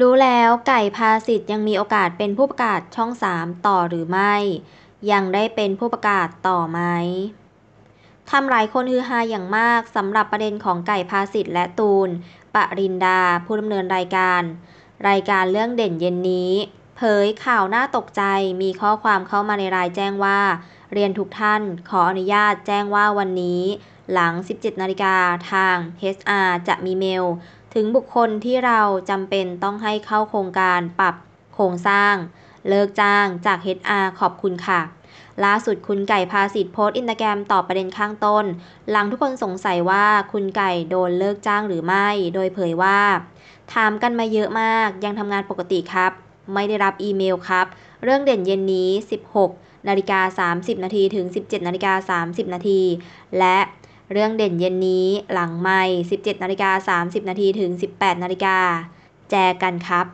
รู้แล้วไก่พาสิทธ์ยังมีโอกาสเป็นผู้ประกาศช่องสามต่อหรือไม่ ยังได้เป็นผู้ประกาศต่อไหมทำหลายคนฮือฮาอย่างมากสำหรับประเด็นของไก่พาสิทธ์และตูน ปรินดาผู้ดำเนินรายการ รายการเรื่องเด่นเย็นนี้ เผยข่าวน่าตกใจมีข้อความเข้ามาในรายแจ้งว่า เรียนทุกท่านขออนุญาตแจ้งว่าวันนี้ หลัง 17 นาฬิกาทาง HR จะมีเมลถึงบุคคลที่เราจำเป็นต้องให้เข้าโครงการปรับโครงสร้างเลิกจ้างจาก HR ขอบคุณค่ะ ล่าสุดคุณไก่พาสิทธิ์โพสต์อินสตาแกรมตอบประเด็นข้างต้น หลังทุกคนสงสัยว่าคุณไก่โดนเลิกจ้างหรือไม่โดยเผยว่า ถามกันมาเยอะมากยังทำงานปกติครับ ไม่ได้รับอีเมลครับ เรื่องเด่นเย็นนี้ 16 นาฬิกา 30 นาทีถึง 17 นาฬิกา30 นาทีและเรื่องเด่นเย็นนี้หลังไม่ 17 นาฬิกา30 นาทีถึง 18 นาฬิกาแจกันครับ